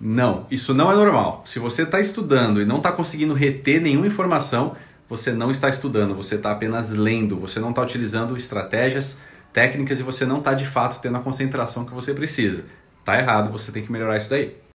Não, isso não é normal. Se você está estudando e não está conseguindo reter nenhuma informação, você não está estudando, você está apenas lendo, você não está utilizando estratégias, técnicas e você não está de fato tendo a concentração que você precisa. Está errado, você tem que melhorar isso daí.